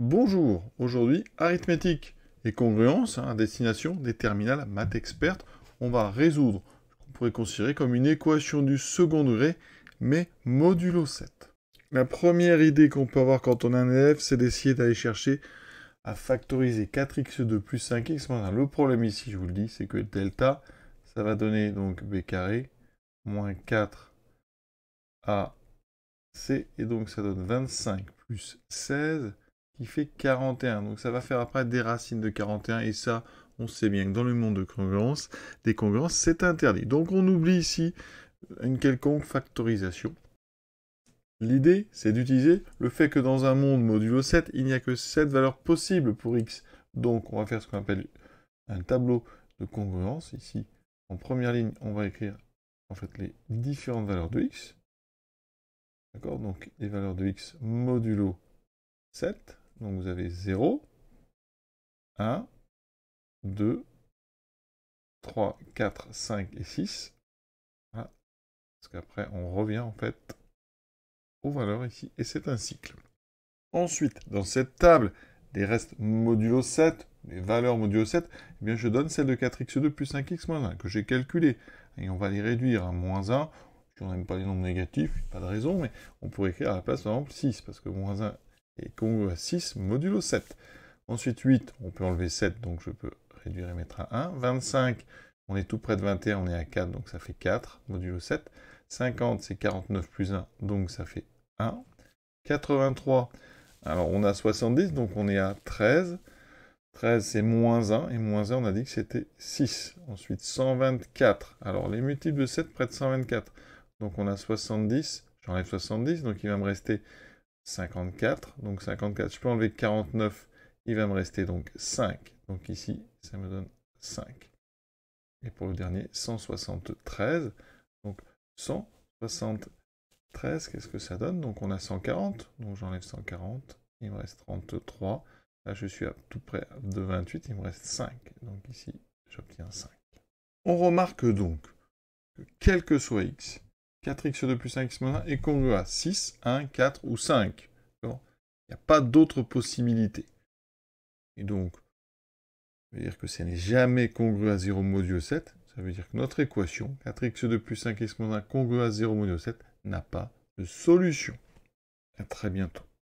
Bonjour, aujourd'hui arithmétique et congruence à hein, destination des terminales maths expertes. On va résoudre ce qu'on pourrait considérer comme une équation du second degré, mais modulo 7. La première idée qu'on peut avoir quand on est un élève, c'est d'essayer d'aller chercher à factoriser 4x2 plus 5x Le problème ici, je vous le dis, c'est que delta, ça va donner donc b carré moins 4 ac, et donc ça donne 25 plus 16 qui fait 41. Donc ça va faire après des racines de 41 et ça, on sait bien que dans le monde de congruence, des congruences, c'est interdit. Donc on oublie ici une quelconque factorisation. L'idée, c'est d'utiliser le fait que dans un monde modulo 7, il n'y a que 7 valeurs possibles pour x. Donc on va faire ce qu'on appelle un tableau de congruence. Ici, en première ligne, on va écrire en fait les différentes valeurs de x. D'accord Donc les valeurs de x modulo 7. Donc vous avez 0, 1, 2, 3, 4, 5 et 6. Voilà. Parce qu'après, on revient en fait aux valeurs ici, et c'est un cycle. Ensuite, dans cette table des restes modulo 7, les valeurs modulo 7, eh bien je donne celle de 4x2 plus 5x-1 moins que j'ai calculé Et on va les réduire à moins 1. Si on n'aime pas les nombres négatifs, pas de raison, mais on pourrait écrire à la place, par exemple, 6, parce que moins 1 et qu'on à 6 modulo 7. Ensuite 8, on peut enlever 7, donc je peux réduire et mettre à 1. 25, on est tout près de 21, on est à 4, donc ça fait 4 modulo 7. 50, c'est 49 plus 1, donc ça fait 1. 83, alors on a 70, donc on est à 13. 13, c'est moins 1, et moins 1, on a dit que c'était 6. Ensuite, 124. Alors, les multiples de 7, près de 124. Donc, on a 70, j'enlève 70, donc il va me rester 54. Donc 54, je peux enlever 49, il va me rester donc 5. Donc ici, ça me donne 5. Et pour le dernier, 173. Donc 173, qu'est-ce que ça donne Donc on a 140, donc j'enlève 140, il me reste 33. Là, je suis à tout près de 28, il me reste 5. Donc ici, j'obtiens 5. On remarque donc que quel que soit x, 4x2 plus 5x 1 est congruent à 6, 1, 4 ou 5. Il n'y a pas d'autre possibilité. Et donc, ça veut dire que ce n'est jamais congru à 0 modulo 7. Ça veut dire que notre équation, 4x2 plus 5x 1 congru à 0 modulo 7, n'a pas de solution. À très bientôt.